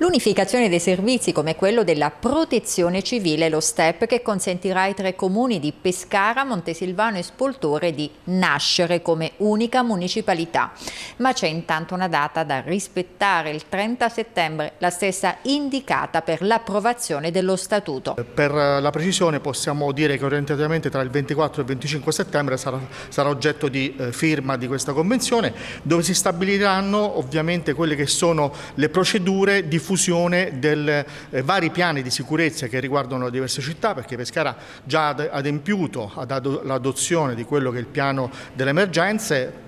L'unificazione dei servizi come quello della protezione civile, lo STEP, che consentirà ai tre comuni di Pescara, Montesilvano e Spoltore di nascere come unica municipalità. Ma c'è intanto una data da rispettare, il 30 settembre, la stessa indicata per l'approvazione dello statuto. Per eh, la precisione possiamo dire che orientativamente tra il 24 e il 25 settembre sarà, sarà oggetto di eh, firma di questa convenzione, dove si stabiliranno ovviamente quelle che sono le procedure di diffusione dei eh, vari piani di sicurezza che riguardano le diverse città, perché Pescara già ad, adempiuto all'adozione di quello che è il piano delle emergenze,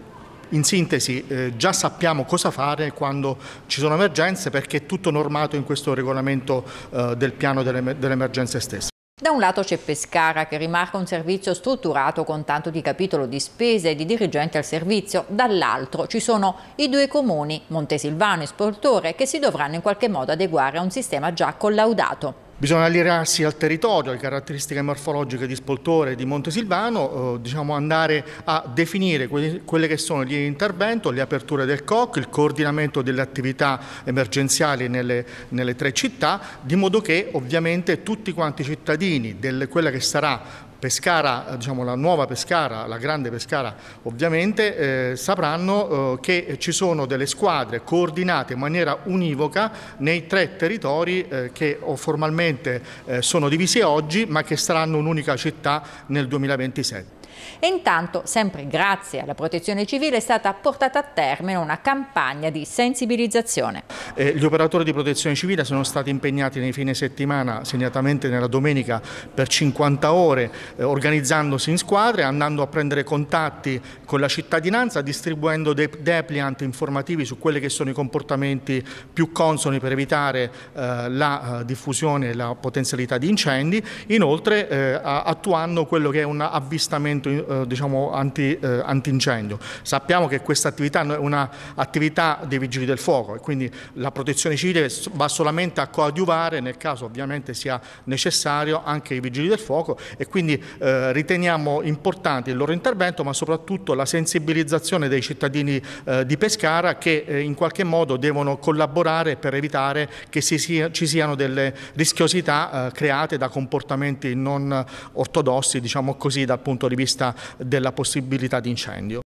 in sintesi eh, già sappiamo cosa fare quando ci sono emergenze perché è tutto normato in questo regolamento eh, del piano delle, delle emergenze stesse. Da un lato c'è Pescara che rimarca un servizio strutturato con tanto di capitolo di spese e di dirigenti al servizio, dall'altro ci sono i due comuni, Montesilvano e Sportore, che si dovranno in qualche modo adeguare a un sistema già collaudato. Bisogna allinearsi al territorio, alle caratteristiche morfologiche di Spoltore e di Montesilvano, eh, diciamo andare a definire quelli, quelle che sono gli interventi, le aperture del COC, il coordinamento delle attività emergenziali nelle, nelle tre città, di modo che ovviamente tutti quanti i cittadini di quella che sarà Pescara, diciamo la nuova Pescara, la grande Pescara ovviamente, eh, sapranno eh, che ci sono delle squadre coordinate in maniera univoca nei tre territori eh, che formalmente eh, sono divisi oggi ma che saranno un'unica città nel 2027. E intanto, sempre grazie alla Protezione Civile, è stata portata a termine una campagna di sensibilizzazione. Eh, gli operatori di Protezione Civile sono stati impegnati nei fine settimana, segnatamente nella domenica, per 50 ore, eh, organizzandosi in squadre, andando a prendere contatti con la cittadinanza, distribuendo dei depliant informativi su quelli che sono i comportamenti più consoni per evitare eh, la eh, diffusione e la potenzialità di incendi, inoltre eh, attuando quello che è un avvistamento abbattimento eh, diciamo, anti, eh, antincendio. Sappiamo che questa attività è un'attività dei vigili del fuoco e quindi la protezione civile va solamente a coadiuvare nel caso ovviamente sia necessario anche i vigili del fuoco e quindi eh, riteniamo importante il loro intervento ma soprattutto la sensibilizzazione dei cittadini eh, di Pescara che eh, in qualche modo devono collaborare per evitare che si sia, ci siano delle rischiosità eh, create da comportamenti non ortodossi diciamo così dal punto di vista vista della possibilità di incendio.